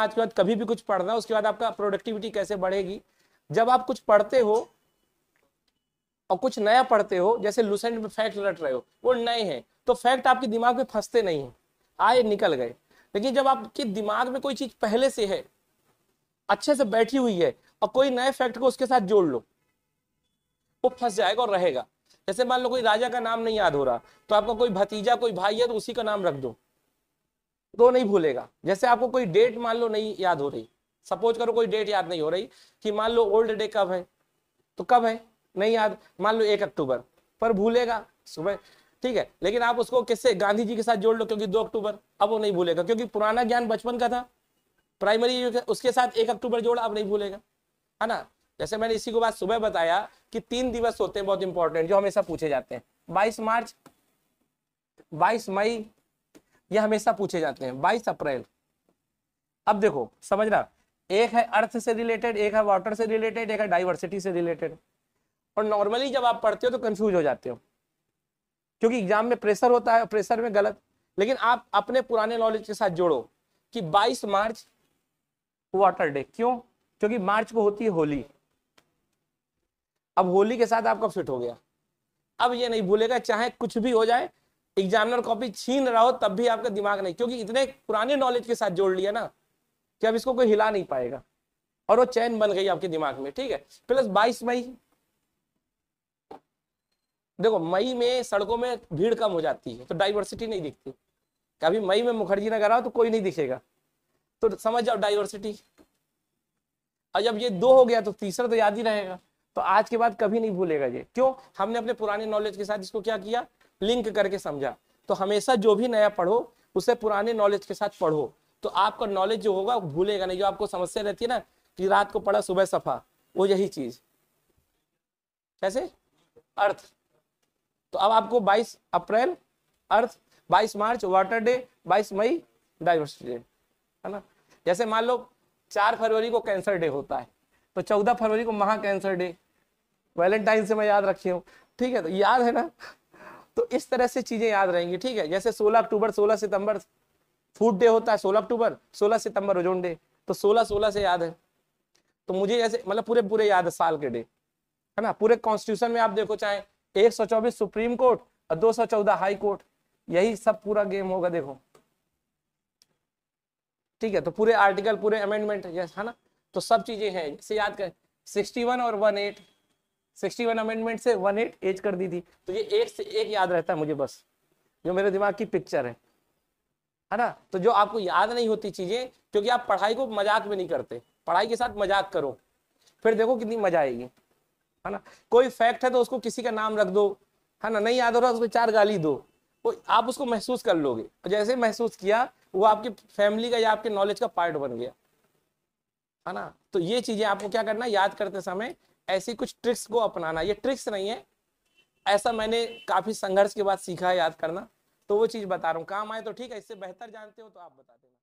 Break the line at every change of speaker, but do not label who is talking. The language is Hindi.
आज के बाद कभी भी कुछ पढ़ना उसके बाद आपका प्रोडक्टिविटी कैसे बढ़ेगी जब आप कुछ पढ़ते हो और कुछ नया पढ़ते हो जैसे लुसेंट में फैक्ट रट रहे हो वो नए हैं तो फैक्ट आपके दिमाग में फंसते नहीं हैं आए निकल गए लेकिन जब आपके दिमाग में कोई चीज पहले से है अच्छे से बैठी हुई है और कोई नए फैक्ट को उसके साथ जोड़ लो वो फंस जाएगा और रहेगा जैसे मान लो कोई राजा का नाम नहीं याद हो रहा तो आपका कोई भतीजा कोई भाई है तो उसी का नाम रख दो तो नहीं भूलेगा जैसे आपको कोई डेट मान लो नहीं याद हो रही सपोज करो कोई डेट याद नहीं हो रही कि मान लो ओल्ड डे कब है तो कब है नहीं याद मान लो एक अक्टूबर पर भूलेगा सुबह ठीक है लेकिन आप उसको किससे गांधी जी के साथ जोड़ लो क्योंकि दो अक्टूबर अब वो नहीं भूलेगा क्योंकि पुराना ज्ञान बचपन का था प्राइमरी उसके साथ एक अक्टूबर जोड़ आप नहीं भूलेगा है ना जैसे मैंने इसी को बात सुबह बताया कि तीन दिवस होते हैं बहुत इंपॉर्टेंट जो हमेशा पूछे जाते हैं बाईस मार्च बाईस मई ये हमेशा पूछे जाते हैं बाईस अप्रैल अब देखो समझना एक है अर्थ से रिलेटेड एक है वाटर से रिलेटेड एक है डाइवर्सिटी से रिलेटेड और नॉर्मली जब आप पढ़ते हो तो कंफ्यूज हो जाते हो क्योंकि एग्जाम में प्रेशर होता है प्रेशर में गलत लेकिन आप अपने पुराने नॉलेज के साथ जोड़ो कि 22 मार्च वाटर डे क्यों क्योंकि मार्च को होती है होली अब होली के साथ आपका फिट हो गया अब ये नहीं भूलेगा चाहे कुछ भी हो जाए एग्जामिनर कॉपी छीन रहा हो तब भी आपका दिमाग नहीं क्योंकि इतने पुराने नॉलेज के साथ जोड़ लिया ना कि अब इसको कोई हिला नहीं पाएगा और वो चैन बन गई आपके दिमाग में ठीक है प्लस बाईस मई देखो मई में सड़कों में भीड़ कम हो जाती है तो डाइवर्सिटी नहीं दिखती कभी मई में मुखर्जी नगर आओ तो कोई नहीं दिखेगा तो समझ जाओ डाइवर्सिटी और जब ये दो हो गया तो तीसरा तो याद ही रहेगा तो आज के बाद कभी नहीं भूलेगा ये क्यों हमने अपने पुराने नॉलेज के साथ इसको क्या किया लिंक करके समझा तो हमेशा जो भी नया पढ़ो उसे पुराने नॉलेज के साथ पढ़ो तो आपका नॉलेज जो होगा भूलेगा नहीं जो आपको समस्या रहती है ना कि रात को पढ़ा सुबह सफा वो यही चीज कैसे अर्थ तो अब आपको 22 April earth 22 March water day 22 May diversity day है ना जैसे मान लो चार फरवरी को कैंसर डे होता है तो चौदह फरवरी को महा कैंसर डे वैलेंटाइन से मैं याद रखी हूँ ठीक है तो याद है ना तो इस तरह से चीजें याद रहेंगी ठीक है जैसे 16 अक्टूबर 16 सितंबर फूड डे होता है 16 अक्टूबर 16 सितंबर ओजोन डे तो 16 16 से याद है तो मुझे जैसे मतलब पूरे पूरे याद है साल के डे है ना पूरे कॉन्स्टिट्यूशन में आप देखो चाहे एक सुप्रीम कोर्ट और दो हाई कोर्ट यही सब पूरा गेम होगा देखो ठीक है तो पूरे आर्टिकल पूरे अमेंडमेंट है ना तो सब चीजें हैं जैसे याद कर 61 और 18 सिक्सटी वन अमेंडमेंट से वन एट एज कर दी थी तो ये एक से एक याद रहता है मुझे बस जो मेरे दिमाग की पिक्चर है है ना तो जो आपको याद नहीं होती चीजें क्योंकि आप पढ़ाई को मजाक में नहीं करते पढ़ाई के साथ मजाक करो फिर देखो कितनी मजा आएगी है ना कोई फैक्ट है तो उसको किसी का नाम रख दो है ना नहीं याद हो रहा तो उसको चार गाली दो वो आप उसको महसूस कर लोगे जैसे महसूस किया वो आपकी फैमिली का या आपके नॉलेज का पार्ट बन गया है ना तो ये चीजें आपको क्या करना याद करते समय ऐसी कुछ ट्रिक्स को अपनाना ये ट्रिक्स नहीं है ऐसा मैंने काफ़ी संघर्ष के बाद सीखा है याद करना तो वो चीज़ बता रहा हूँ काम आए तो ठीक है इससे बेहतर जानते हो तो आप बता देना